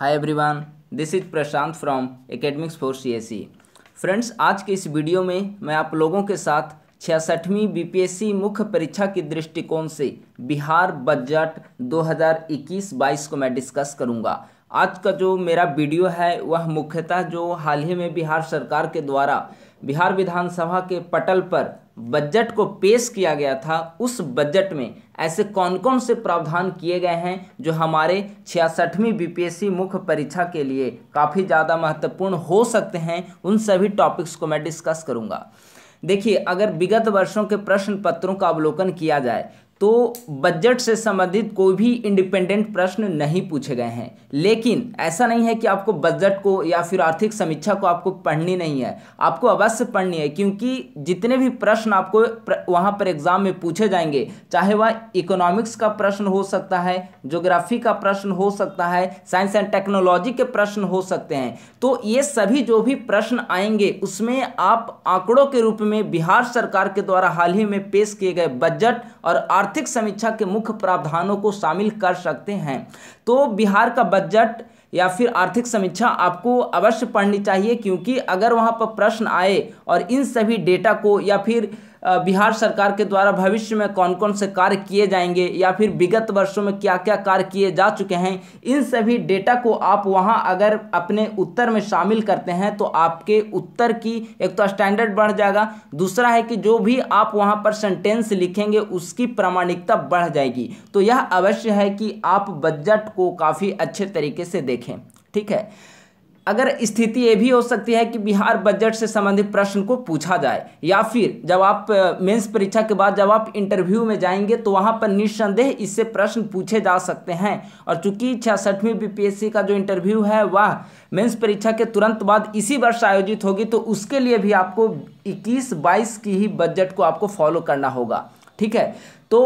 hi everyone this is Prashant from academics four C friends आज के इस वीडियो में मैं आप लोगों के साथ छियासठवीं बीपीएससी मुख्य परीक्षा के दृष्टिकोण से बिहार बजट 2021-22 को मैं डिस्कस करूंगा आज का जो मेरा वीडियो है वह मुख्यतः जो हाल ही में बिहार सरकार के द्वारा बिहार विधानसभा के पटल पर बजट को पेश किया गया था उस बजट में ऐसे कौन कौन से प्रावधान किए गए हैं जो हमारे छियासठवीं बीपीएससी मुख्य परीक्षा के लिए काफ़ी ज़्यादा महत्वपूर्ण हो सकते हैं उन सभी टॉपिक्स को मैं डिस्कस करूँगा देखिए अगर विगत वर्षों के प्रश्न पत्रों का अवलोकन किया जाए तो बजट से संबंधित कोई भी इंडिपेंडेंट प्रश्न नहीं पूछे गए हैं लेकिन ऐसा नहीं है कि आपको बजट को या फिर आर्थिक समीक्षा को आपको पढ़नी नहीं है आपको अवश्य पढ़नी है क्योंकि जितने भी प्रश्न आपको प्र, वहां पर एग्जाम में पूछे जाएंगे चाहे वह इकोनॉमिक्स का प्रश्न हो सकता है जोग्राफी का प्रश्न हो सकता है साइंस एंड टेक्नोलॉजी के प्रश्न हो सकते हैं तो ये सभी जो भी प्रश्न आएंगे उसमें आप आंकड़ों के रूप में बिहार सरकार के द्वारा हाल ही में पेश किए गए बजट और आर्थिक आर्थिक समीक्षा के मुख्य प्रावधानों को शामिल कर सकते हैं तो बिहार का बजट या फिर आर्थिक समीक्षा आपको अवश्य पढ़नी चाहिए क्योंकि अगर वहाँ पर प्रश्न आए और इन सभी डेटा को या फिर बिहार सरकार के द्वारा भविष्य में कौन कौन से कार्य किए जाएंगे या फिर विगत वर्षों में क्या क्या कार्य किए जा चुके हैं इन सभी डेटा को आप वहाँ अगर अपने उत्तर में शामिल करते हैं तो आपके उत्तर की एक तो स्टैंडर्ड बढ़ जाएगा दूसरा है कि जो भी आप वहाँ पर सेंटेंस लिखेंगे उसकी प्रामाणिकता बढ़ जाएगी तो यह अवश्य है कि आप बजट को काफ़ी अच्छे तरीके से देखें ठीक है अगर स्थिति ये भी हो सकती है कि बिहार बजट से संबंधित प्रश्न को पूछा जाए या फिर जब आप मेंस परीक्षा के बाद जब आप इंटरव्यू में जाएंगे तो वहाँ पर निस्संदेह इससे प्रश्न पूछे जा सकते हैं और चूंकि छियासठवीं बीपीएससी का जो इंटरव्यू है वह मेंस परीक्षा के तुरंत बाद इसी वर्ष आयोजित होगी तो उसके लिए भी आपको इक्कीस बाईस की ही बजट को आपको फॉलो करना होगा ठीक है तो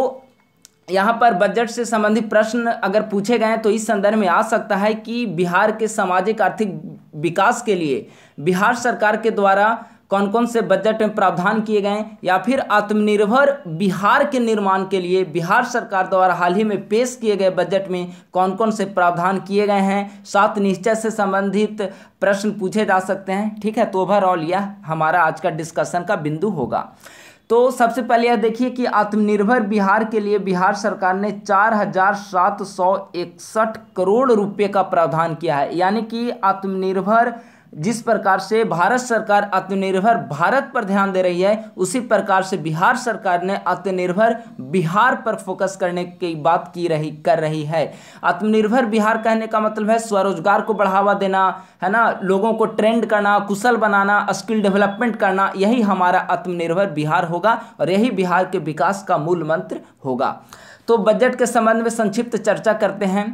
यहाँ पर बजट से संबंधित प्रश्न अगर पूछे गए तो इस संदर्भ में आ सकता है कि बिहार के सामाजिक आर्थिक विकास के लिए बिहार सरकार के द्वारा कौन कौन से बजट में प्रावधान किए गए या फिर आत्मनिर्भर बिहार के निर्माण के लिए बिहार सरकार द्वारा हाल ही में पेश किए गए बजट में कौन कौन से प्रावधान किए गए हैं सात निश्चय से संबंधित प्रश्न पूछे जा सकते हैं ठीक है तो ओवरऑल यह हमारा आज का डिस्कशन का बिंदु होगा तो सबसे पहले यह देखिए कि आत्मनिर्भर बिहार के लिए बिहार सरकार ने चार हजार सात सौ इकसठ करोड़ रुपए का प्रावधान किया है यानी कि आत्मनिर्भर जिस प्रकार से भारत सरकार आत्मनिर्भर भारत पर ध्यान दे रही है उसी प्रकार से बिहार सरकार ने आत्मनिर्भर बिहार पर फोकस करने की बात की रही कर रही है आत्मनिर्भर बिहार कहने का मतलब है स्वरोजगार को बढ़ावा देना है ना लोगों को ट्रेंड करना कुशल बनाना स्किल डेवलपमेंट करना यही हमारा आत्मनिर्भर बिहार होगा और यही बिहार के विकास का मूल मंत्र होगा तो बजट के संबंध में संक्षिप्त चर्चा करते हैं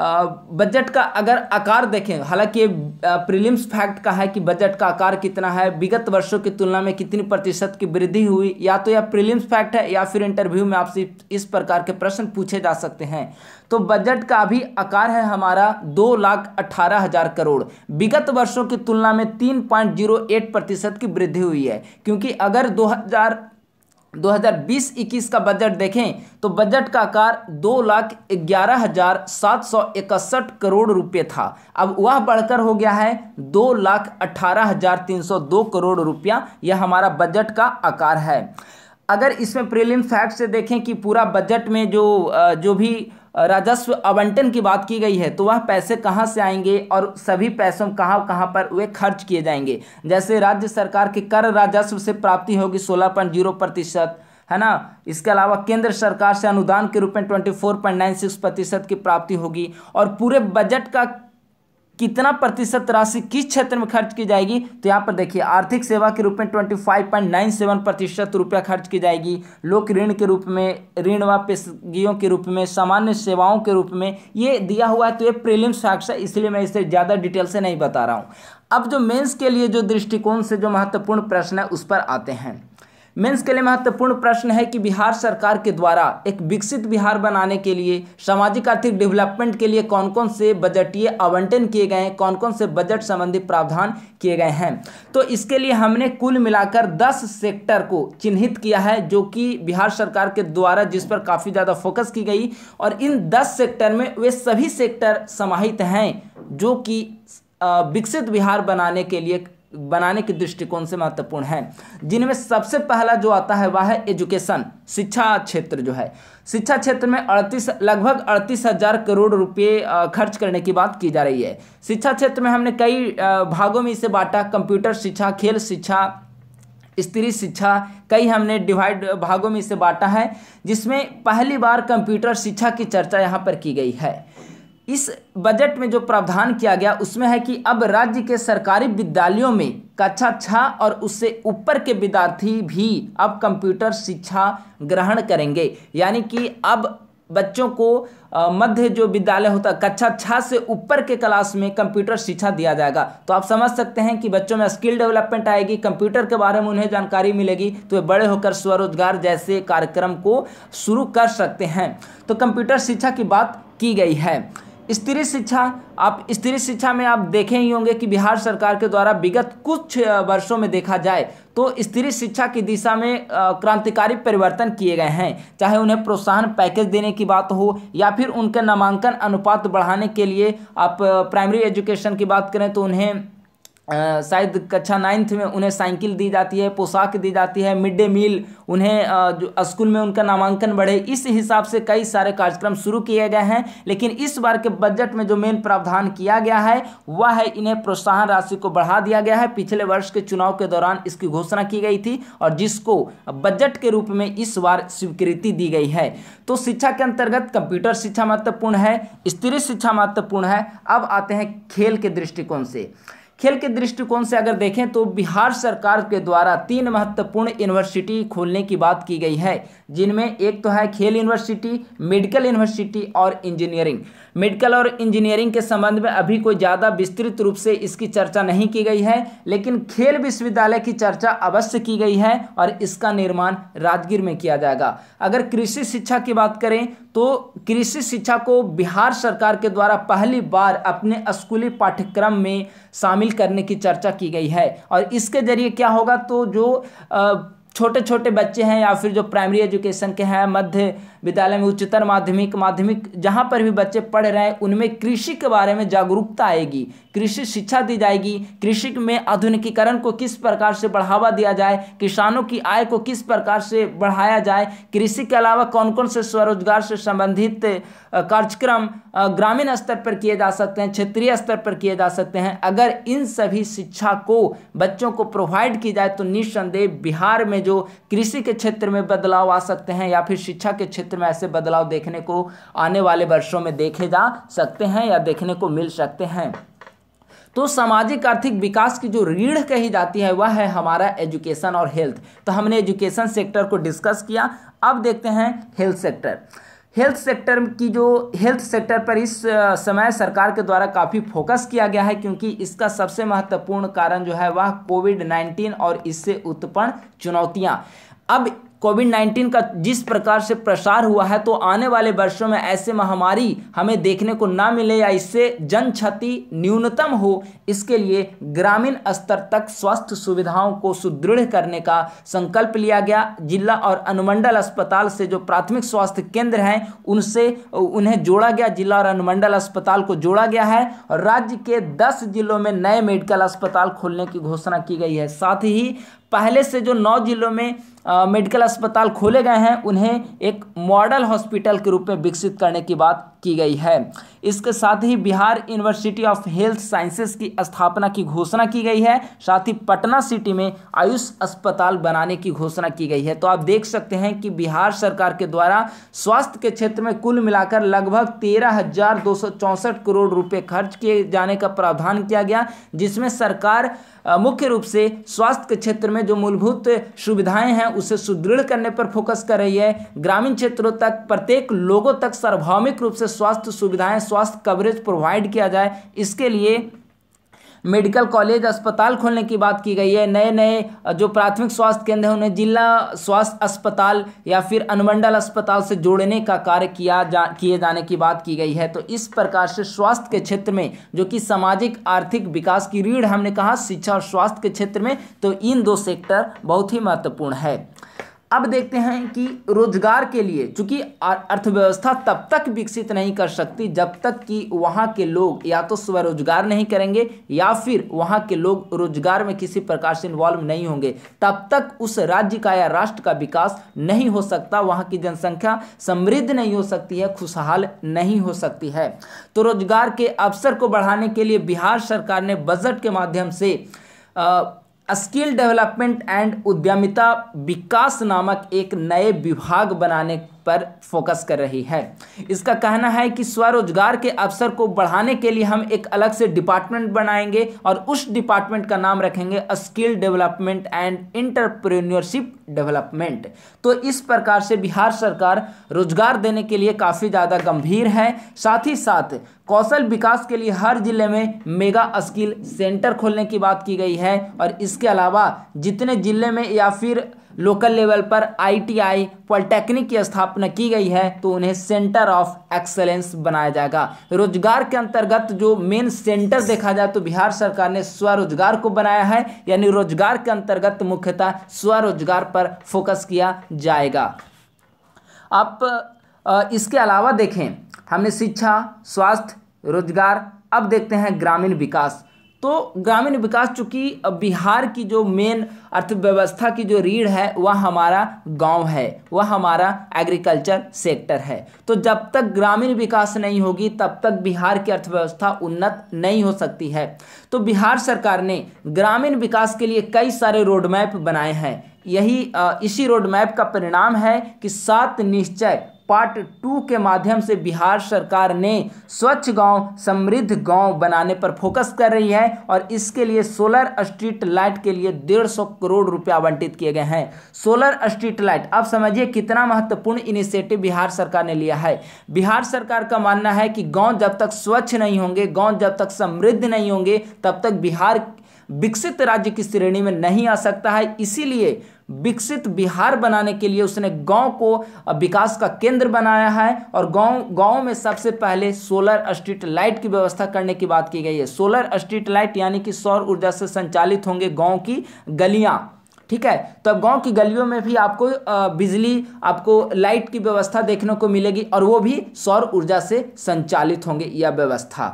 बजट का अगर आकार देखें हालांकि प्रीलिम्स फैक्ट का है कि बजट का आकार कितना है विगत वर्षों की तुलना में कितनी प्रतिशत की वृद्धि हुई या तो यह प्रीलिम्स फैक्ट है या फिर इंटरव्यू में आपसे इस प्रकार के प्रश्न पूछे जा सकते हैं तो बजट का अभी आकार है हमारा दो लाख अठारह हजार करोड़ विगत वर्षों की तुलना में तीन पॉइंट जीरो एट प्रतिशत की वृद्धि हुई है क्योंकि अगर दो हजार 2020-21 का बजट देखें तो बजट का आकार दो लाख ग्यारह हजार सात सौ इकसठ करोड़ रुपए था अब वह बढ़कर हो गया है दो लाख अठारह हजार तीन सौ दो करोड़ रुपया यह हमारा बजट का आकार है अगर इसमें प्रीलिम फैक्ट से देखें कि पूरा बजट में जो जो भी राजस्व आवंटन की बात की गई है तो वह पैसे कहाँ से आएंगे और सभी पैसों कहाँ कहाँ पर वे खर्च किए जाएंगे जैसे राज्य सरकार के कर राजस्व से प्राप्ति होगी सोलह पॉइंट जीरो प्रतिशत है ना इसके अलावा केंद्र सरकार से अनुदान के रूप में twenty four point nine six प्रतिशत की प्राप्ति होगी और पूरे बजट का कितना प्रतिशत राशि किस क्षेत्र में खर्च की जाएगी तो यहाँ पर देखिए आर्थिक सेवा के रूप में twenty five point nine seven प्रतिशत रुपया खर्च की जाएगी लोक ऋण के रूप में ऋण व पेशगियों के रूप में सामान्य सेवाओं के रूप में ये दिया हुआ है तो ये प्रीलिम साक्ष्य इसलिए मैं इसे ज़्यादा डिटेल से नहीं बता रहा हूँ अब जो मेन्स के लिए जो दृष्टिकोण से जो महत्वपूर्ण प्रश्न है उस पर आते हैं मेंस के लिए महत्वपूर्ण प्रश्न है कि बिहार सरकार के द्वारा एक विकसित बिहार बनाने के लिए सामाजिक आर्थिक डेवलपमेंट के लिए कौन कौन से बजटीय आवंटन किए गए हैं कौन कौन से बजट संबंधी प्रावधान किए गए हैं तो इसके लिए हमने कुल मिलाकर दस सेक्टर को चिन्हित किया है जो कि बिहार सरकार के द्वारा जिस पर काफ़ी ज़्यादा फोकस की गई और इन दस सेक्टर में वे सभी सेक्टर समाहित हैं जो कि विकसित बिहार बनाने के लिए बनाने के दृष्टिकोण से महत्वपूर्ण है जिनमें सबसे पहला जो आता है वह है एजुकेशन शिक्षा क्षेत्र जो है शिक्षा क्षेत्र में अड़तीस लगभग अड़तीस हजार करोड़ रुपए खर्च करने की बात की जा रही है शिक्षा क्षेत्र में हमने कई भागों में इसे बांटा कंप्यूटर शिक्षा खेल शिक्षा स्त्री शिक्षा कई हमने डिवाइड भागों में इसे बांटा है जिसमें पहली बार कंप्यूटर शिक्षा की चर्चा यहाँ पर की गई है इस बजट में जो प्रावधान किया गया उसमें है कि अब राज्य के सरकारी विद्यालयों में कक्षा छः और उससे ऊपर के विद्यार्थी भी अब कंप्यूटर शिक्षा ग्रहण करेंगे यानी कि अब बच्चों को मध्य जो विद्यालय होता है कक्षा छः से ऊपर के क्लास में कंप्यूटर शिक्षा दिया जाएगा तो आप समझ सकते हैं कि बच्चों में स्किल डेवलपमेंट आएगी कंप्यूटर के बारे में उन्हें जानकारी मिलेगी तो वे बड़े होकर स्वरोजगार जैसे कार्यक्रम को शुरू कर सकते हैं तो कंप्यूटर शिक्षा की बात की गई है स्त्री शिक्षा आप स्त्री शिक्षा में आप देखे ही होंगे कि बिहार सरकार के द्वारा विगत कुछ वर्षों में देखा जाए तो स्त्री शिक्षा की दिशा में क्रांतिकारी परिवर्तन किए गए हैं चाहे उन्हें प्रोत्साहन पैकेज देने की बात हो या फिर उनके नामांकन अनुपात बढ़ाने के लिए आप प्राइमरी एजुकेशन की बात करें तो उन्हें शायद कक्षा नाइन्थ में उन्हें साइकिल दी जाती है पोशाक दी जाती है मिड डे मील उन्हें जो स्कूल में उनका नामांकन बढ़े इस हिसाब से कई सारे कार्यक्रम शुरू किए गए हैं लेकिन इस बार के बजट में जो मेन प्रावधान किया गया है वह है इन्हें प्रोत्साहन राशि को बढ़ा दिया गया है पिछले वर्ष के चुनाव के दौरान इसकी घोषणा की गई थी और जिसको बजट के रूप में इस बार स्वीकृति दी गई है तो शिक्षा के अंतर्गत कंप्यूटर शिक्षा महत्वपूर्ण है स्त्री शिक्षा महत्वपूर्ण है अब आते हैं खेल के दृष्टिकोण से खेल के दृष्टिकोण से अगर देखें तो बिहार सरकार के द्वारा तीन महत्वपूर्ण यूनिवर्सिटी खोलने की बात की गई है जिनमें एक तो है खेल यूनिवर्सिटी मेडिकल यूनिवर्सिटी और इंजीनियरिंग मेडिकल और इंजीनियरिंग के संबंध में अभी कोई ज़्यादा विस्तृत रूप से इसकी चर्चा नहीं की गई है लेकिन खेल विश्वविद्यालय की चर्चा अवश्य की गई है और इसका निर्माण राजगीर में किया जाएगा अगर कृषि शिक्षा की बात करें तो कृषि शिक्षा को बिहार सरकार के द्वारा पहली बार अपने स्कूली पाठ्यक्रम में शामिल करने की चर्चा की गई है और इसके जरिए क्या होगा तो जो छोटे छोटे बच्चे हैं या फिर जो प्राइमरी एजुकेशन के हैं मध्य विद्यालय में उच्चतर माध्यमिक माध्यमिक जहाँ पर भी बच्चे पढ़ रहे हैं उनमें कृषि के बारे में जागरूकता आएगी कृषि शिक्षा दी जाएगी कृषि में आधुनिकीकरण को किस प्रकार से बढ़ावा दिया जाए किसानों की आय को किस प्रकार से बढ़ाया जाए कृषि के अलावा कौन कौन से स्वरोजगार से संबंधित कार्यक्रम ग्रामीण स्तर पर किए जा सकते हैं क्षेत्रीय स्तर पर किए जा सकते हैं अगर इन सभी शिक्षा को बच्चों को प्रोवाइड की जाए तो निस्संदेह बिहार में जो कृषि के क्षेत्र में बदलाव आ सकते हैं या फिर शिक्षा के क्षेत्र क्षेत्र में ऐसे बदलाव देखने को आने वाले वर्षों में देखे जा सकते हैं या देखने को मिल सकते हैं तो सामाजिक आर्थिक विकास की जो रीढ़ कही जाती है वह है हमारा एजुकेशन और हेल्थ तो हमने एजुकेशन सेक्टर को डिस्कस किया अब देखते हैं हेल्थ सेक्टर हेल्थ सेक्टर की जो हेल्थ सेक्टर पर इस समय सरकार के द्वारा काफ़ी फोकस किया गया है क्योंकि इसका सबसे महत्वपूर्ण कारण जो है वह कोविड नाइन्टीन और इससे उत्पन्न चुनौतियाँ अब कोविड नाइन्टीन का जिस प्रकार से प्रसार हुआ है तो आने वाले वर्षों में ऐसे महामारी हमें देखने को ना मिले या इससे जन क्षति न्यूनतम हो इसके लिए ग्रामीण स्तर तक स्वास्थ्य सुविधाओं को सुदृढ़ करने का संकल्प लिया गया जिला और अनुमंडल अस्पताल से जो प्राथमिक स्वास्थ्य केंद्र हैं उनसे उन्हें जोड़ा गया जिला और अनुमंडल अस्पताल को जोड़ा गया है राज्य के दस जिलों में नए मेडिकल अस्पताल खोलने की घोषणा की गई है साथ ही पहले से जो नौ जिलों में मेडिकल अस्पताल खोले गए हैं उन्हें एक मॉडल हॉस्पिटल के रूप में विकसित करने की बात की गई है इसके साथ ही Bihar University of Health Sciences की स्थापना की घोषणा की गई है साथ ही पटना सिटी में आयुष अस्पताल बनाने की घोषणा की गई है तो आप देख सकते हैं कि बिहार सरकार के द्वारा स्वास्थ्य के क्षेत्र में कुल मिलाकर लगभग तेरह हजार दो सौ करोड़ रुपए खर्च किए जाने का प्रावधान किया गया जिसमें सरकार मुख्य रूप से स्वास्थ्य के क्षेत्र में जो मूलभूत सुविधाएं हैं उसे सुदृढ़ करने पर फोकस कर रही है ग्रामीण क्षेत्रों तक प्रत्येक लोगों तक सार्वभौमिक रूप से स्वास्थ्य सुविधाएं स्वास्थ्य कवरेज प्रोवाइड किया जाए इसके लिए मेडिकल कॉलेज अस्पताल खोलने की बात की गई है नए नए जो प्राथमिक स्वास्थ्य केंद्र हैं उन्हें जिला स्वास्थ्य अस्पताल या फिर अनुमंडल अस्पताल से जोड़ने का कार्य किया जा किए जाने की बात की गई है तो इस प्रकार से स्वास्थ्य के क्षेत्र में जो कि सामाजिक आर्थिक विकास की रीढ़ हमने कहा शिक्षा और स्वास्थ्य के क्षेत्र में तो इन दो सेक्टर बहुत ही महत्वपूर्ण है अब देखते हैं कि रोजगार के लिए चूंकि अर्थव्यवस्था तब तक विकसित नहीं कर सकती जब तक कि वहाँ के लोग या तो स्वरोजगार नहीं करेंगे या फिर वहाँ के लोग रोजगार में किसी प्रकार से इन्वॉल्व नहीं होंगे तब तक उस राज्य का या राष्ट्र का विकास नहीं हो सकता वहाँ की जनसंख्या समृद्ध नहीं हो सकती है खुशहाल नहीं हो सकती है तो रोजगार के अवसर को बढ़ाने के लिए बिहार सरकार ने बजट के माध्यम से आ, स्किल डेवलपमेंट एंड उद्यमिता विकास नामक एक नए विभाग बनाने पर फोकस कर रही है इसका कहना है कि स्वरोजगार के अवसर को बढ़ाने के लिए हम एक अलग से डिपार्टमेंट बनाएंगे और उस डिपार्टमेंट का नाम रखेंगे skill development and entrepreneurship development तो इस प्रकार से बिहार सरकार रोजगार देने के लिए काफ़ी ज़्यादा गंभीर है साथ ही साथ कौशल विकास के लिए हर जिले में मेगा स्किल सेंटर खोलने की बात की गई है और इसके अलावा जितने जिले में या फिर लोकल लेवल पर आईटीआई पॉलिटेक्निक की स्थापना की गई है तो उन्हें सेंटर ऑफ एक्सलेंस बनाया जाएगा रोजगार के अंतर्गत जो मेन सेंटर देखा जाए तो बिहार सरकार ने स्वरोजगार को बनाया है यानी रोजगार के अंतर्गत मुख्यतः स्वरोजगार पर फोकस किया जाएगा आप इसके अलावा देखें हमने शिक्षा स्वास्थ्य रोजगार अब देखते हैं ग्रामीण विकास तो ग्रामीण विकास चूँकि बिहार की जो मेन अर्थव्यवस्था की जो रीढ़ है वह हमारा गांव है वह हमारा एग्रीकल्चर सेक्टर है तो जब तक ग्रामीण विकास नहीं होगी तब तक बिहार की अर्थव्यवस्था उन्नत नहीं हो सकती है तो बिहार सरकार ने ग्रामीण विकास के लिए कई सारे रोड मैप बनाए हैं यही इसी रोड मैप का परिणाम है कि सात निश्चय पार्ट टू के माध्यम से बिहार सरकार ने स्वच्छ गांव समृद्ध गांव बनाने पर फोकस कर रही है और इसके लिए सोलर स्ट्रीट लाइट के लिए डेढ़ सौ करोड़ रुपया आवंटित किए गए हैं सोलर स्ट्रीट लाइट आप समझिए कितना महत्वपूर्ण इनिशिएटिव बिहार सरकार ने लिया है बिहार सरकार का मानना है कि गाँव जब तक स्वच्छ नहीं होंगे गाँव जब तक समृद्ध नहीं होंगे तब तक बिहार विकसित राज्य की श्रेणी में नहीं आ सकता है इसीलिए विकसित बिहार बनाने के लिए उसने गांव को विकास का केंद्र बनाया है और गांव गांव में सबसे पहले सोलर स्ट्रीट लाइट की व्यवस्था करने की बात की गई है सोलर स्ट्रीट लाइट यानी कि सौर ऊर्जा से संचालित होंगे गांव की गलियां ठीक है तो अब गाँव की गलियों में भी आपको बिजली आपको लाइट की व्यवस्था देखने को मिलेगी और वो भी सौर ऊर्जा से संचालित होंगे यह व्यवस्था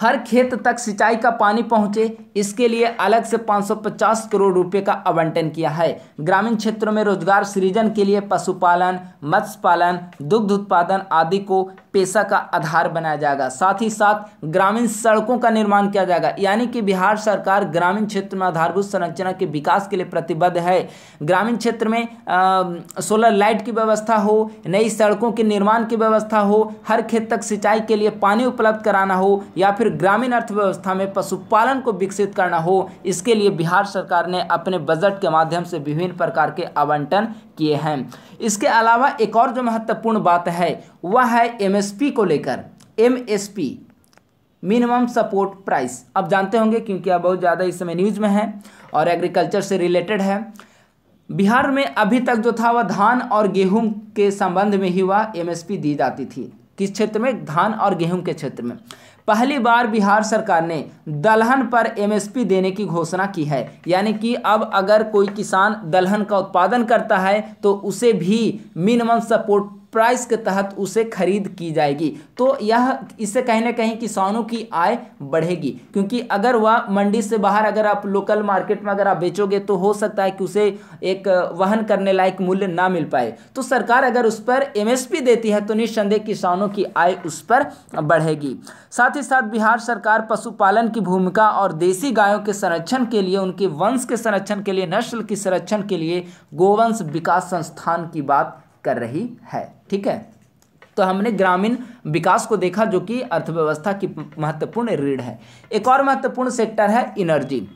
हर खेत तक सिंचाई का पानी पहुंचे इसके लिए अलग से 550 करोड़ रुपए का आवंटन किया है ग्रामीण क्षेत्रों में रोजगार सृजन के लिए पशुपालन मत्स्य पालन दुग्ध उत्पादन आदि को पेशा का आधार बनाया जाएगा साथ ही साथ ग्रामीण सड़कों का निर्माण किया जाएगा यानी कि बिहार सरकार ग्रामीण क्षेत्र में आधारभूत संरचना के विकास के लिए प्रतिबद्ध है ग्रामीण क्षेत्र में आ, सोलर लाइट की व्यवस्था हो नई सड़कों के निर्माण की व्यवस्था हो हर खेत तक सिंचाई के लिए पानी उपलब्ध कराना हो या फिर फिर ग्रामीण अर्थव्यवस्था में पशुपालन को विकसित करना हो इसके लिए बिहार सरकार ने अपने बजट के माध्यम से विभिन्न प्रकार के आवंटन किए हैं इसके अलावा एक और जो महत्वपूर्ण बात है वह है एमएसपी को लेकर एमएसपी मिनिमम सपोर्ट प्राइस अब जानते होंगे क्योंकि अब बहुत ज़्यादा इस समय न्यूज में है और एग्रीकल्चर से रिलेटेड है बिहार में अभी तक जो था वह धान और गेहूं के संबंध में ही वह एमएसपी दी जाती थी किस क्षेत्र में धान और गेहूं के क्षेत्र में पहली बार बिहार सरकार ने दलहन पर एमएसपी देने की घोषणा की है यानी कि अब अगर कोई किसान दलहन का उत्पादन करता है तो उसे भी मिनिमम सपोर्ट प्राइस के तहत उसे खरीद की जाएगी तो यह इससे कहीं ना कहीं किसानों की आय बढ़ेगी क्योंकि अगर वह मंडी से बाहर अगर आप लोकल मार्केट में अगर आप बेचोगे तो हो सकता है कि उसे एक वहन करने लायक मूल्य ना मिल पाए तो सरकार अगर उस पर एमएसपी देती है तो निस्संदेह किसानों की आय उस पर बढ़ेगी साथ ही साथ बिहार सरकार पशुपालन की भूमिका और देसी गायों के संरक्षण के लिए उनके वंश के संरक्षण के लिए नस्ल के संरक्षण के लिए गोवंश विकास संस्थान की बात कर रही है ठीक है तो हमने ग्रामीण विकास को देखा जो कि अर्थव्यवस्था की महत्वपूर्ण रीढ़ है एक और महत्वपूर्ण सेक्टर है इनर्जी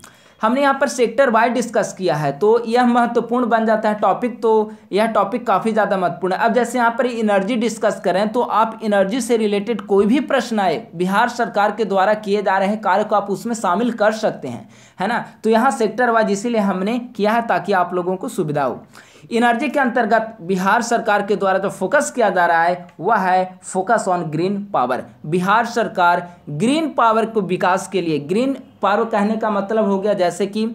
हमने यहाँ पर सेक्टर वाइज डिस्कस किया है तो यह महत्वपूर्ण बन जाता है टॉपिक तो यह टॉपिक काफ़ी ज़्यादा महत्वपूर्ण है अब जैसे यहाँ पर एनर्जी डिस्कस करें तो आप एनर्जी से रिलेटेड कोई भी प्रश्न आए बिहार सरकार के द्वारा किए जा रहे कार्य को आप उसमें शामिल कर सकते हैं है ना तो यहाँ सेक्टर वाइज इसीलिए हमने किया है ताकि आप लोगों को सुविधा हो इनर्जी के अंतर्गत बिहार सरकार के द्वारा जो तो फोकस किया जा रहा है वह है focus on green power Bihar सरकार ग्रीन पावर को विकास के लिए ग्रीन पावर कहने का मतलब हो गया जैसे कि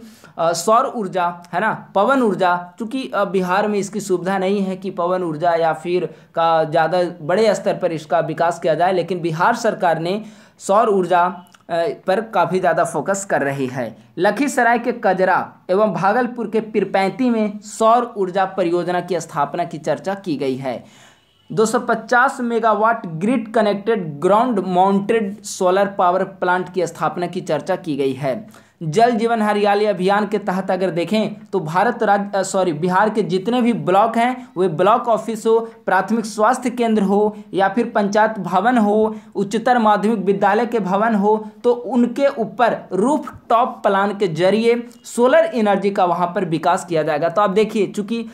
सौर ऊर्जा है ना पवन ऊर्जा क्योंकि बिहार में इसकी सुविधा नहीं है कि पवन ऊर्जा या फिर का ज़्यादा बड़े स्तर पर इसका विकास किया जाए लेकिन बिहार सरकार ने सौर ऊर्जा पर काफ़ी ज़्यादा फोकस कर रही है लखीसराय के कजरा एवं भागलपुर के पिरपैंती में सौर ऊर्जा परियोजना की स्थापना की चर्चा की गई है 250 megawatt grid connected ground mounted solar power plant की स्थापना की चर्चा की गई है जल जीवन हरियाली अभियान के तहत अगर देखें तो भारत राज्य सॉरी बिहार के जितने भी ब्लॉक हैं वे ब्लॉक ऑफिस हो प्राथमिक स्वास्थ्य केंद्र हो या फिर पंचायत भवन हो उच्चतर माध्यमिक विद्यालय के भवन हो तो उनके ऊपर रूफ टॉप प्लान के जरिए सोलर एनर्जी का वहाँ पर विकास किया जाएगा तो आप देखिए चूंकि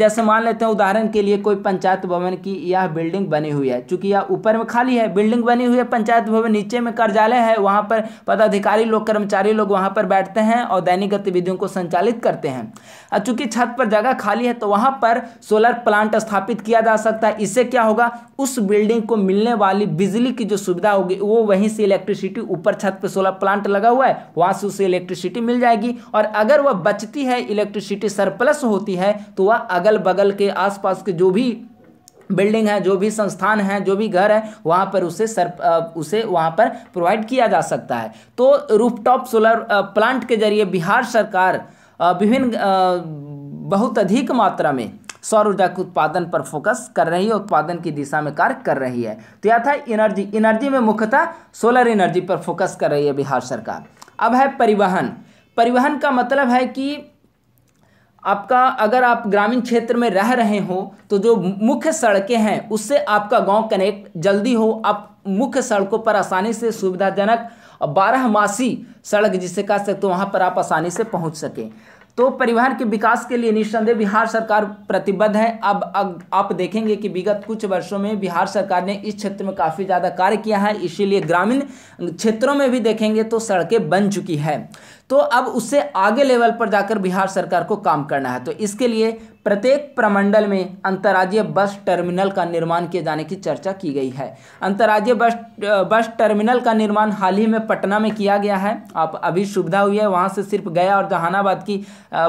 जैसे मान लेते हैं उदाहरण के लिए कोई पंचायत भवन की यह बिल्डिंग बनी हुई है चूंकि यह ऊपर में खाली है बिल्डिंग बनी हुई है पंचायत भवन नीचे में कार्यालय है वहाँ पर पदाधिकारी लोग कर्मचारी लोग वहाँ वहाँ पर बैठते हैं और दैनिक गतिविधियों को संचालित करते हैं अब चूंकि छत पर जगह खाली है तो वहाँ पर सोलर प्लांट स्थापित किया जा सकता है इससे क्या होगा उस बिल्डिंग को मिलने वाली बिजली की जो सुविधा होगी वो वहीं से इलेक्ट्रिसिटी ऊपर छत पर सोलर प्लांट लगा हुआ है वहाँ से उसे इलेक्ट्रिसिटी मिल जाएगी और अगर वह बचती है इलेक्ट्रिसिटी सरप्लस होती है तो वह अगल बगल के आसपास के जो भी बिल्डिंग है जो भी संस्थान है जो भी घर है वहाँ पर उसे सर उसे वहाँ पर प्रोवाइड किया जा सकता है तो रूफटॉप सोलर प्लांट के जरिए बिहार सरकार विभिन्न बहुत अधिक मात्रा में सौर ऊर्जा के उत्पादन पर फोकस कर रही है उत्पादन की दिशा में कार्य कर रही है तो यह था एनर्जी एनर्जी में मुख्यतः सोलर एनर्जी पर फोकस कर रही है बिहार सरकार अब है परिवहन परिवहन का मतलब है कि आपका अगर आप ग्रामीण क्षेत्र में रह रहे हो तो जो मुख्य सड़कें हैं उससे आपका गांव कनेक्ट जल्दी हो आप मुख्य सड़कों पर आसानी से सुविधाजनक बारह मासी सड़क जिसे कह सकते हो वहाँ पर आप आसानी से पहुँच सकें तो परिवहन के विकास के लिए निस्संदेह बिहार सरकार प्रतिबद्ध है अब अब आप देखेंगे कि विगत कुछ वर्षों में बिहार सरकार ने इस क्षेत्र में काफ़ी ज़्यादा कार्य किया है इसीलिए ग्रामीण क्षेत्रों में भी देखेंगे तो सड़कें बन चुकी है तो अब उससे आगे लेवल पर जाकर बिहार सरकार को काम करना है तो इसके लिए प्रत्येक प्रमंडल में अंतर्राज्यीय बस टर्मिनल का निर्माण किए जाने की चर्चा की गई है अंतर्राज्यीय बस बस टर्मिनल का निर्माण हाल ही में पटना में किया गया है आप अभी सुविधा हुई है वहाँ से सिर्फ गया और जहानाबाद की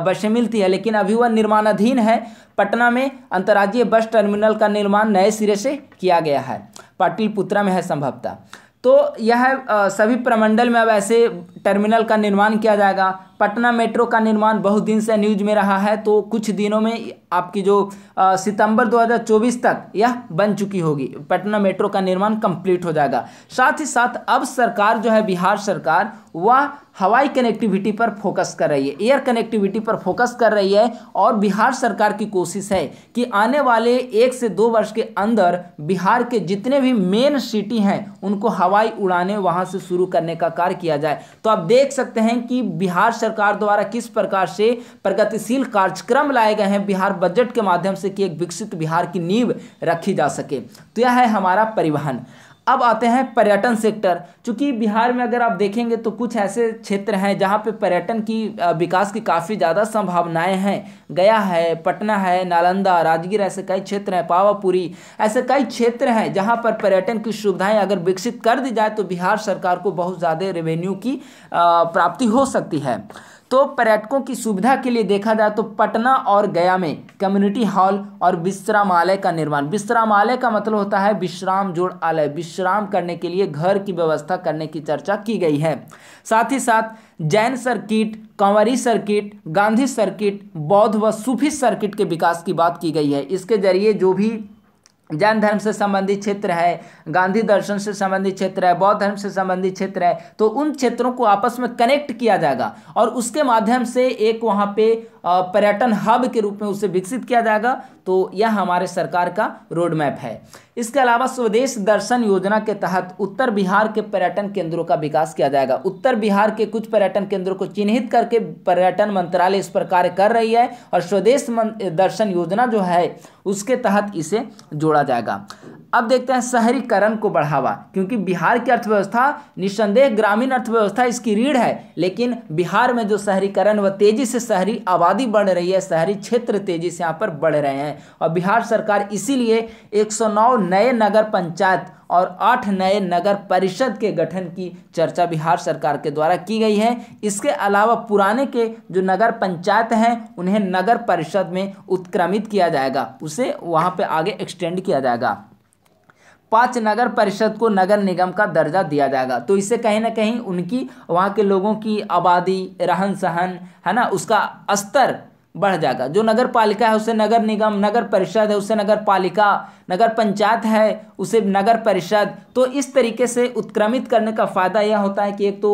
बसें मिलती है लेकिन अभी वह निर्माणाधीन है पटना में अंतर्राज्यीय बस टर्मिनल का निर्माण नए सिरे से किया गया है पाटिलपुत्रा में है संभवतः तो यह सभी प्रमंडल में अब ऐसे टर्मिनल का निर्माण किया जाएगा पटना मेट्रो का निर्माण बहुत दिन से न्यूज में रहा है तो कुछ दिनों में आपकी जो सितंबर 2024 तक यह बन चुकी होगी पटना मेट्रो का निर्माण कंप्लीट हो जाएगा साथ ही साथ अब सरकार जो है बिहार सरकार वह हवाई कनेक्टिविटी पर फोकस कर रही है एयर कनेक्टिविटी पर फोकस कर रही है और बिहार सरकार की कोशिश है कि आने वाले एक से दो वर्ष के अंदर बिहार के जितने भी मेन सिटी हैं उनको हवाई उड़ाने वहां से शुरू करने का कार्य किया जाए तो आप देख सकते हैं कि बिहार सरकार द्वारा किस प्रकार से प्रगतिशील कार्यक्रम लाए गए हैं बिहार बजट के माध्यम से कि एक विकसित बिहार की नींव रखी जा सके तो यह है हमारा परिवहन अब आते हैं पर्यटन सेक्टर चूँकि बिहार में अगर आप देखेंगे तो कुछ ऐसे क्षेत्र हैं जहाँ पे पर्यटन की विकास की काफ़ी ज़्यादा संभावनाएं हैं गया है पटना है नालंदा राजगीर ऐसे कई क्षेत्र हैं पावापुरी ऐसे कई क्षेत्र हैं जहाँ पर पर्यटन की सुविधाएं अगर विकसित कर दी जाए तो बिहार सरकार को बहुत ज़्यादा रेवेन्यू की प्राप्ति हो सकती है तो पर्यटकों की सुविधा के लिए देखा जाए तो पटना और गया में कम्युनिटी हॉल और विश्रामालय का निर्माण विश्रामालय का मतलब होता है विश्राम जोड़ आलय विश्राम करने के लिए घर की व्यवस्था करने की चर्चा की गई है साथ ही साथ जैन सर्किट कंवरी सर्किट गांधी सर्किट बौद्ध व सूफी सर्किट के विकास की बात की गई है इसके जरिए जो भी जैन धर्म से संबंधित क्षेत्र है गांधी दर्शन से संबंधित क्षेत्र है बौद्ध धर्म से संबंधित क्षेत्र है तो उन क्षेत्रों को आपस में कनेक्ट किया जाएगा और उसके माध्यम से एक वहाँ पे पर्यटन हब के रूप में उसे विकसित किया जाएगा तो यह हमारे सरकार का रोड मैप है इसके अलावा स्वदेश दर्शन योजना के तहत उत्तर बिहार के पर्यटन केंद्रों का विकास किया जाएगा उत्तर बिहार के कुछ पर्यटन केंद्रों को चिन्हित करके पर्यटन मंत्रालय इस पर कार्य कर रही है और स्वदेश दर्शन योजना जो है उसके तहत इसे जोड़ा जाएगा अब देखते हैं शहरीकरण को बढ़ावा क्योंकि बिहार की अर्थव्यवस्था निस्संदेह ग्रामीण अर्थव्यवस्था इसकी रीढ़ है लेकिन बिहार में जो शहरीकरण व तेजी से शहरी आबादी बढ़ रही है शहरी क्षेत्र तेजी से यहाँ पर बढ़ रहे हैं और बिहार सरकार इसीलिए 109 नए नगर पंचायत और आठ नए नगर परिषद के गठन की चर्चा बिहार सरकार के द्वारा की गई है इसके अलावा पुराने के जो नगर पंचायत हैं उन्हें नगर परिषद में उत्क्रमित किया जाएगा उसे वहाँ पे आगे एक्सटेंड किया जाएगा पाँच नगर परिषद को नगर निगम का दर्जा दिया जाएगा तो इससे कहीं ना कहीं उनकी वहाँ के लोगों की आबादी रहन सहन है ना उसका स्तर बढ़ जाएगा जो नगर पालिका है उसे नगर निगम नगर परिषद है उसे नगर पालिका नगर पंचायत है उसे नगर परिषद तो इस तरीके से उत्क्रमित करने का फ़ायदा यह होता है कि एक तो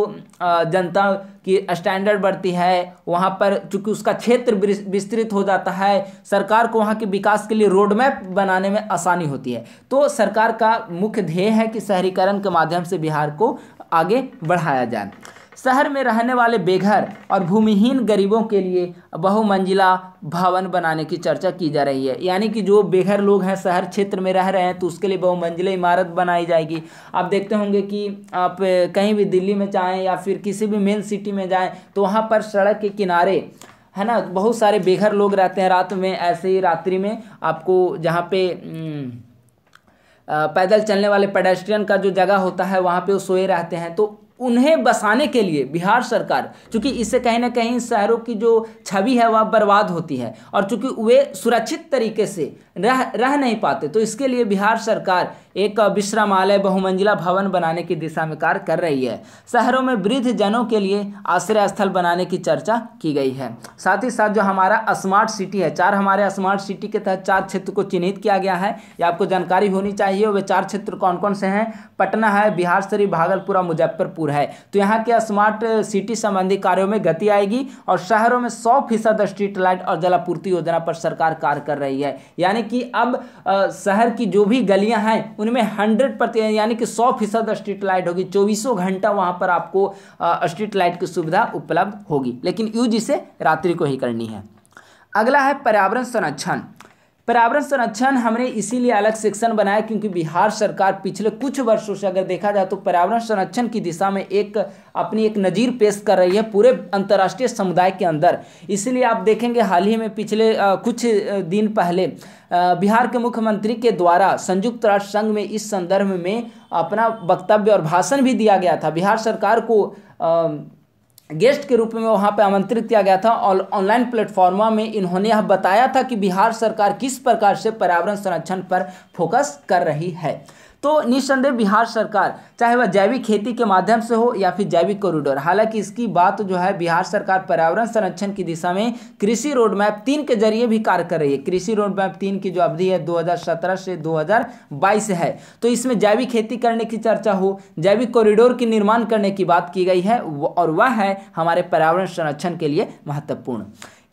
जनता की स्टैंडर्ड बढ़ती है वहाँ पर चूंकि उसका क्षेत्र विस्तृत हो जाता है सरकार को वहाँ के विकास के लिए रोड मैप बनाने में आसानी होती है तो सरकार का मुख्य ध्येय है कि शहरीकरण के माध्यम से बिहार को आगे बढ़ाया जाए शहर में रहने वाले बेघर और भूमिहीन गरीबों के लिए बहुमंजिला भवन बनाने की चर्चा की जा रही है यानी कि जो बेघर लोग हैं शहर क्षेत्र में रह रहे हैं तो उसके लिए बहुमंजिला इमारत बनाई जाएगी आप देखते होंगे कि आप कहीं भी दिल्ली में जाएँ या फिर किसी भी मेन सिटी में जाएँ तो वहाँ पर सड़क के किनारे है ना बहुत सारे बेघर लोग रहते हैं रात में ऐसे ही रात्रि में आपको जहाँ पे पैदल चलने वाले पेडेस्ट्रियन का जो जगह होता है वहाँ पे वो सोए रहते हैं तो उन्हें बसाने के लिए बिहार सरकार चूंकि इससे कहीं ना कहीं शहरों की जो छवि है वह बर्बाद होती है और चूंकि वे सुरक्षित तरीके से रह रह नहीं पाते तो इसके लिए बिहार सरकार एक विश्रामालय बहुमंजिला भवन बनाने की दिशा में कार्य कर रही है शहरों में वृद्ध जनों के लिए आश्रय स्थल बनाने की चर्चा की गई है साथ ही साथ जो हमारा स्मार्ट सिटी है चार हमारे स्मार्ट सिटी के तहत चार क्षेत्र को चिन्हित किया गया है या आपको जानकारी होनी चाहिए वे चार क्षेत्र कौन कौन से हैं पटना है बिहार शरीफ भागलपुरा मुजफ्फरपुर जयपुर है तो यहाँ के स्मार्ट सिटी संबंधी कार्यों में गति आएगी और शहरों में सौ फीसद स्ट्रीट लाइट और जलापूर्ति योजना पर सरकार कार्य कर रही है यानी कि अब शहर की जो भी गलियाँ हैं उनमें हंड्रेड यानी कि सौ स्ट्रीट लाइट होगी चौबीसों घंटा वहाँ पर आपको स्ट्रीट लाइट की सुविधा उपलब्ध होगी लेकिन यूज इसे रात्रि को ही करनी है अगला है पर्यावरण संरक्षण पर्यावरण संरक्षण हमने इसीलिए अलग सेक्शन बनाया क्योंकि बिहार सरकार पिछले कुछ वर्षों से अगर देखा जाए तो पर्यावरण संरक्षण की दिशा में एक अपनी एक नज़ीर पेश कर रही है पूरे अंतर्राष्ट्रीय समुदाय के अंदर इसीलिए आप देखेंगे हाल ही में पिछले कुछ दिन पहले बिहार के मुख्यमंत्री के द्वारा संयुक्त राष्ट्र संघ में इस संदर्भ में अपना वक्तव्य और भाषण भी दिया गया था बिहार सरकार को गेस्ट के रूप में वहां पे आमंत्रित किया गया था और ऑनलाइन प्लेटफॉर्मा में इन्होंने यह बताया था कि बिहार सरकार किस प्रकार से पर्यावरण संरक्षण पर फोकस कर रही है तो निस्संदेह बिहार सरकार चाहे वह जैविक खेती के माध्यम से हो या फिर जैविक कॉरिडोर हालांकि इसकी बात जो है बिहार सरकार पर्यावरण संरक्षण की दिशा में कृषि रोड मैप तीन के जरिए भी कार्य कर रही है कृषि रोड मैप तीन की जो अवधि है 2017 से 2022 है तो इसमें जैविक खेती करने की चर्चा हो जैविक कॉरिडोर की निर्माण करने की बात की गई है और वह है हमारे पर्यावरण संरक्षण के लिए महत्वपूर्ण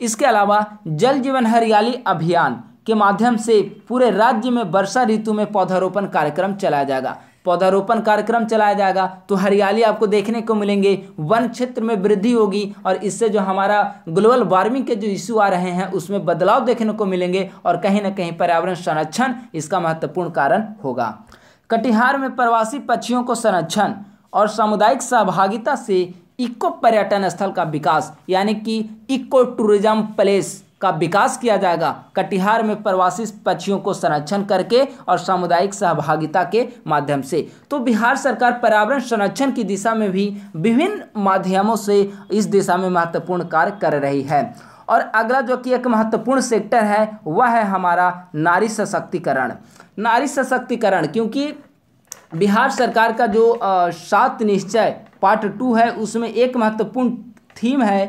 इसके अलावा जल जीवन हरियाली अभियान के माध्यम से पूरे राज्य में वर्षा ऋतु में पौधारोपण कार्यक्रम चलाया जाएगा पौधारोपण कार्यक्रम चलाया जाएगा तो हरियाली आपको देखने को मिलेंगे वन क्षेत्र में वृद्धि होगी और इससे जो हमारा ग्लोबल वार्मिंग के जो इश्यू आ रहे हैं उसमें बदलाव देखने को मिलेंगे और कहीं ना कहीं पर्यावरण संरक्षण इसका महत्वपूर्ण कारण होगा कटिहार में प्रवासी पक्षियों को संरक्षण और सामुदायिक सहभागिता से इको पर्यटन स्थल का विकास यानी कि इको टूरिज्म प्लेस का विकास किया जाएगा कटिहार में प्रवासी पक्षियों को संरक्षण करके और सामुदायिक सहभागिता के माध्यम से तो बिहार सरकार पर्यावरण संरक्षण की दिशा में भी विभिन्न माध्यमों से इस दिशा में महत्वपूर्ण कार्य कर रही है और अगला जो कि एक महत्वपूर्ण सेक्टर है वह है हमारा नारी सशक्तिकरण नारी सशक्तिकरण क्योंकि बिहार सरकार का जो सात निश्चय पार्ट टू है उसमें एक महत्वपूर्ण थीम है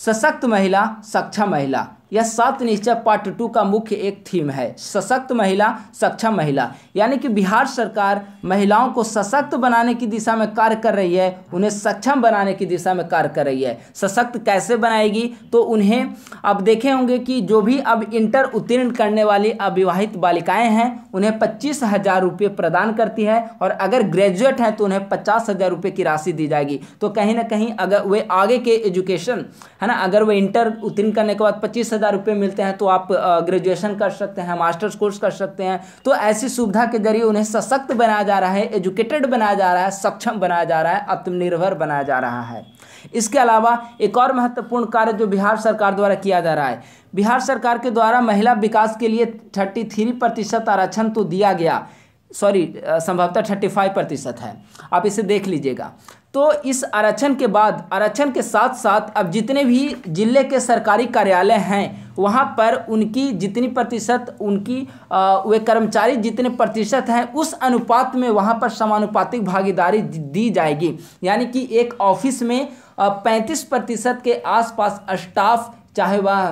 सशक्त महिला सक्षम महिला यह सात निश्चय पार्ट टू का मुख्य एक थीम है सशक्त महिला सक्षम महिला यानी कि बिहार सरकार महिलाओं को सशक्त बनाने की दिशा में कार्य कर रही है उन्हें सक्षम बनाने की दिशा में कार्य कर रही है सशक्त कैसे बनाएगी तो उन्हें अब देखे होंगे कि जो भी अब इंटर उत्तीर्ण करने वाली अविवाहित बालिकाएँ हैं उन्हें पच्चीस हज़ार रुपये प्रदान करती है और अगर ग्रेजुएट हैं तो उन्हें पचास हज़ार रुपये की राशि दी जाएगी तो कहीं ना कहीं अगर वे आगे के एजुकेशन है ना अगर वे इंटर उत्तीर्ण करने के बाद पच्चीस हज़ार रुपये मिलते हैं तो आप ग्रेजुएशन कर सकते हैं मास्टर्स कोर्स कर सकते हैं तो ऐसी सुविधा के जरिए उन्हें सशक्त बनाया जा रहा है एजुकेटेड बनाया जा रहा है सक्षम बनाया जा रहा है आत्मनिर्भर बनाया जा रहा है इसके अलावा एक और महत्वपूर्ण कार्य जो बिहार सरकार द्वारा किया जा रहा है बिहार सरकार के द्वारा महिला विकास के लिए थर्टी थ्री प्रतिशत आरक्षण तो दिया गया सॉरी संभवतः थर्टी फाइव प्रतिशत है आप इसे देख लीजिएगा तो इस आरक्षण के बाद आरक्षण के साथ साथ अब जितने भी ज़िले के सरकारी कार्यालय हैं वहाँ पर उनकी जितनी प्रतिशत उनकी वे कर्मचारी जितने प्रतिशत हैं उस अनुपात में वहाँ पर समानुपातिक भागीदारी दी जाएगी यानी कि एक ऑफिस में पैंतीस प्रतिशत के आसपास स्टाफ चाहे वह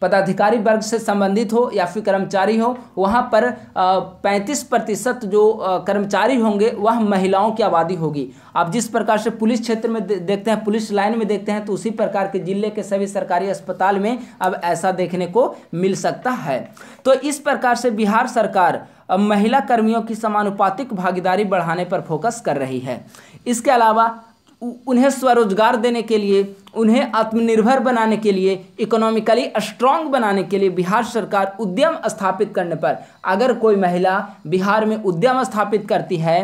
पदाधिकारी वर्ग से संबंधित हो या फिर कर्मचारी हो वहाँ पर पैंतीस प्रतिशत जो कर्मचारी होंगे वह महिलाओं की आबादी होगी आप जिस प्रकार से पुलिस क्षेत्र में देखते हैं पुलिस लाइन में देखते हैं तो उसी प्रकार के जिले के सभी सरकारी अस्पताल में अब ऐसा देखने को मिल सकता है तो इस प्रकार से बिहार सरकार महिला कर्मियों की समानुपातिक भागीदारी बढ़ाने पर फोकस कर रही है इसके अलावा उन्हें स्वरोजगार देने के लिए उन्हें आत्मनिर्भर बनाने के लिए इकोनॉमिकली स्ट्रांग बनाने के लिए बिहार सरकार उद्यम स्थापित करने पर अगर कोई महिला बिहार में उद्यम स्थापित करती है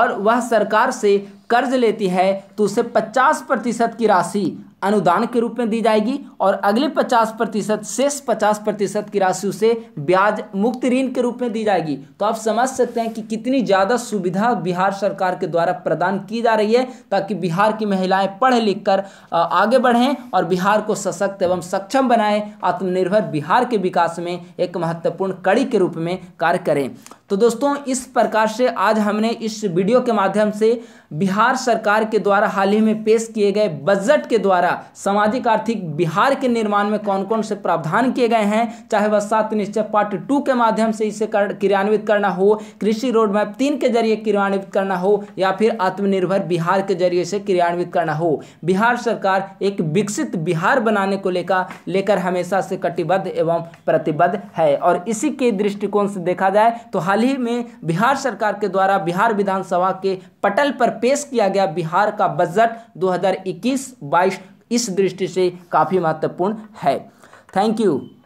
और वह सरकार से कर्ज लेती है तो उसे 50 प्रतिशत की राशि अनुदान के रूप में दी जाएगी और अगले 50 प्रतिशत शेष पचास प्रतिशत की राशि उसे ब्याज मुक्त ऋण के रूप में दी जाएगी तो आप समझ सकते हैं कि कितनी ज़्यादा सुविधा बिहार सरकार के द्वारा प्रदान की जा रही है ताकि बिहार की महिलाएं पढ़ लिख कर आगे बढ़ें और बिहार को सशक्त एवं सक्षम बनाएं आत्मनिर्भर बिहार के विकास में एक महत्वपूर्ण कड़ी के रूप में कार्य करें तो दोस्तों इस प्रकार से आज हमने इस वीडियो के माध्यम से बिहार सरकार के द्वारा हाल ही में पेश किए गए बजट के द्वारा द्वारा सामाजिक आर्थिक बिहार के निर्माण में कौन कौन से प्रावधान किए गए हैं चाहे वह सात निश्चय पार्ट टू के माध्यम से इसे कर, क्रियान्वित करना हो कृषि रोड मैप तीन के जरिए क्रियान्वित करना हो या फिर आत्मनिर्भर बिहार के जरिए से क्रियान्वित करना हो बिहार सरकार एक विकसित बिहार बनाने को लेकर लेकर हमेशा से कटिबद्ध एवं प्रतिबद्ध है और इसी के दृष्टिकोण से देखा जाए तो हाल ही में बिहार सरकार के द्वारा बिहार विधानसभा के पटल पर पेश किया गया बिहार का बजट 2021-22 इस दृष्टि से काफ़ी महत्वपूर्ण है थैंक यू